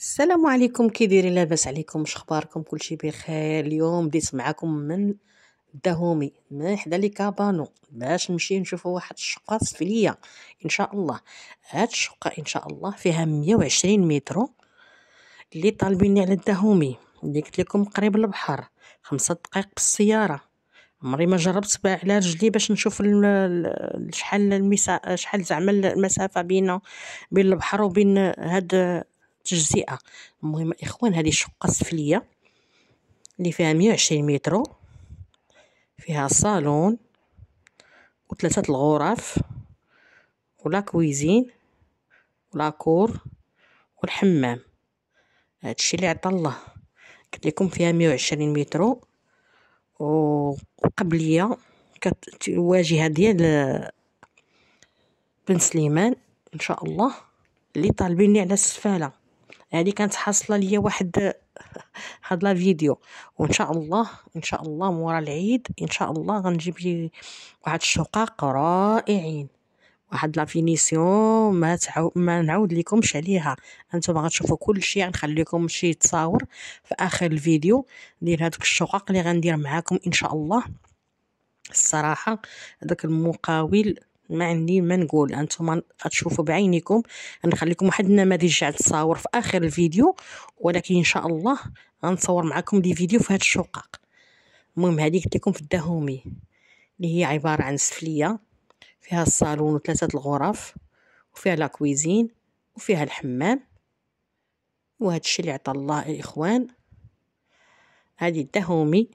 السلام عليكم كي دايرين لاباس عليكم شخباركم كلشي بخير اليوم بديت معكم من دهومي من حدا لي كابانو باش نمشي نشوفوا واحد الشقه سفليه ان شاء الله هاد الشقه ان شاء الله فيها 120 مترو اللي طالبيني على الدهومي اللي قلت لكم قريب البحر خمسة دقائق بالسياره عمري ما جربت على رجلي باش نشوف شحال المسا... شحال زعما المسافه بين بين البحر وبين هاد التجزئه المهم اخوان هذه الشقه السفليه اللي فيها 120 متر فيها صالون وثلاثه الغرف ولا كويزين ولا كور والحمام هادشي اللي عطا الله قلت لكم فيها 120 متر وقبليه كتواجهه ديال بن سليمان ان شاء الله اللي طالبيني على السفاله هذه كانت حاصله ليا واحد هاد لا فيديو وان شاء الله ان شاء الله مورا العيد ان شاء الله غنجيب لي واحد الشقاق رائعين واحد لا فينيسيون ما تعو... ما نعود لكمش عليها انتم غتشوفوا كل شيء غنخلي لكم شي تصاور في اخر الفيديو ديال هذوك الشقق اللي غندير معاكم ان شاء الله الصراحه داك المقاول ما عندي ما نقول انتم تشوفوا بعينكم نخليكم واحد النماذج على التصاور في اخر الفيديو ولكن ان شاء الله غنصور معكم دي فيديو في هاد الشقق المهم هذه قلت لكم في الدهومي اللي هي عباره عن سفليه فيها الصالون وثلاثه الغرف وفيها لا كويزين وفيها الحمام وهذا الشيء اللي عطى الله الاخوان هذه الدهومي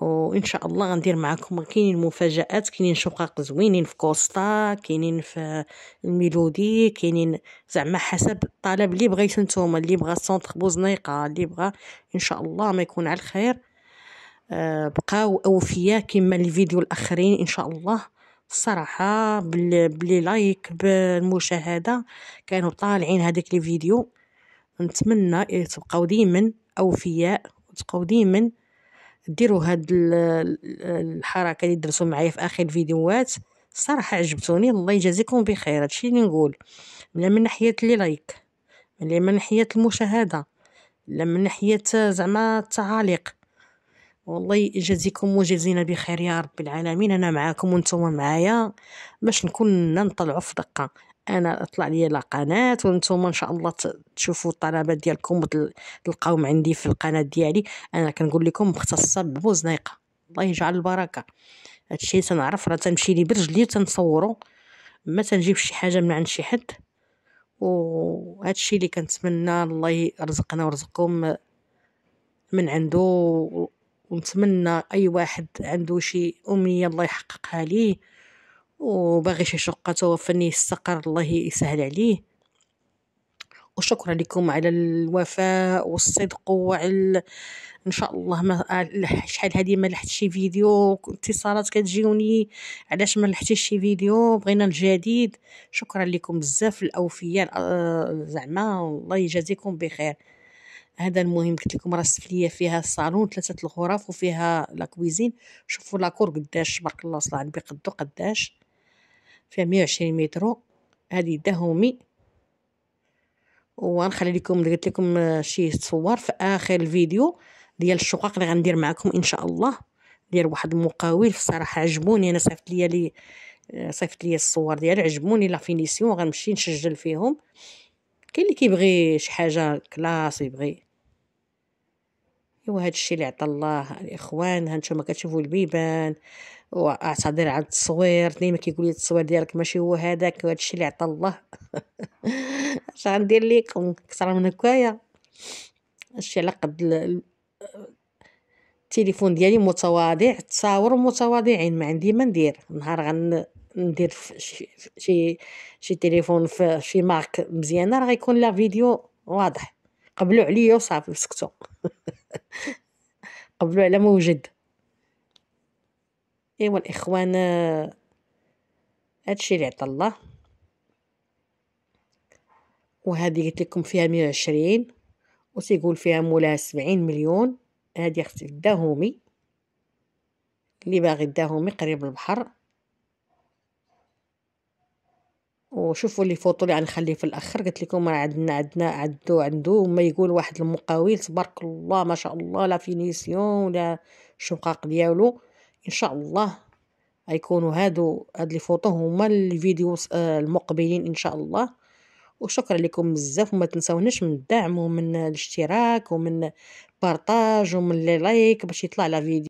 وان شاء الله غندير معكم كاينين مفاجات كاينين شقق زوينين في كوستا كاينين في الميلودي كاينين زعما حسب الطلب اللي بغيتو نتوما اللي بغى سونتر بوزنيقه اللي بغى ان شاء الله ما يكون على الخير آه، بقاو اوفياء كما الفيديو الاخرين ان شاء الله الصراحه بلي لايك بالمشاهده كانوا طالعين هذاك الفيديو نتمنى إيه تبقاو ديما اوفياء وتبقاو ديما ديروا هاد الحركه اللي درتو معايا في اخر الفيديوهات الصراحه عجبتوني الله يجازيكم بخير هادشي اللي نقول لا من ناحيه لي لايك لا من ناحيه المشاهده لا من ناحيه زعما التعاليق والله يجازيكم وجازينا بخير يا رب العالمين انا معاكم وانتم معايا باش نكون نطلعوا في دقه انا اطلع لي لا قناه وانتم ان شاء الله تشوفوا الطلبات ديالكم وتلقاوهم عندي في القناه ديالي انا كنقول لكم مختصه ببوزنيقه الله يجعل البركه هادشي تنعرف راه تنمشي لي برجلي وتنصورو ما تنجيب شي حاجه من عند شي حد وهادشي اللي كنتمنى الله يرزقنا ويرزقكم من عنده ونتمنى اي واحد عنده شي امنيه الله يحققها ليه وباغي شي شقة توفني يستقر الله يسهل عليه وشكرا لكم على الوفاء والصدق وعلى ان شاء الله ما شحال هذه ما لحت شي فيديو اتصالات كتجيوني علاش ما لحتيش شي فيديو بغينا الجديد شكرا لكم بزاف الاوفياء آه، زعما الله يجازيكم بخير هذا المهم قلت لكم راه السفليه فيها الصالون ثلاثه الغرف وفيها لا كويزين شوفوا لاكور قداش تبارك الله صلى على النبي قدو قداش فيها مية وعشرين مترو هذه دهومي وغنخلي لكم قلت لكم شي صور في اخر الفيديو ديال الشقق اللي غندير معكم ان شاء الله ديال واحد المقاول الصراحه عجبوني انا صيفط ليا لي صيفط ليا الصور ديالو عجبوني لا فينيسيون غنمشي نسجل فيهم كاين اللي كيبغي شي حاجه كلاس يبغي ايوا هذا الشيء اللي عطى الله الاخوان هانتوما كتشوفوا البيبان واعتذر عن التصوير ديما كيقول لي التصوير ديالك ماشي هو هذاك هادشي اللي عطى الله اش غندير ليكم كثر من هكايا هادشي على قد التليفون ديالي متواضع تصاور متواضعين ما عندي ما ندير نهار غن ندير شي شي, شي تليفون في شي مارك مزيانه راه غيكون لا فيديو واضح قبلوا عليا وصافي سكتوا قبلوا على ما وجد ايوا الاخوان هادشي اللي عطى الله وهذه قلت لكم فيها 120 وتيقول فيها مولاها 70 مليون هذه اختي الداهومي اللي باغي الداهومي قريب البحر وشوفوا لي فوطو اللي غنخليه في الاخر قلت لكم راه عندنا عندنا عندو عندو ما يقول واحد المقاول تبارك الله ما شاء الله لا فينيسيون ولا شقاق ديالو ان شاء الله غيكونوا هادو هاد لي فوطو هما الفيديو آه، المقبلين ان شاء الله وشكرا لكم بزاف وما تنساوناش من الدعم ومن الاشتراك ومن بارطاج ومن لي لايك باش يطلع لا فيديو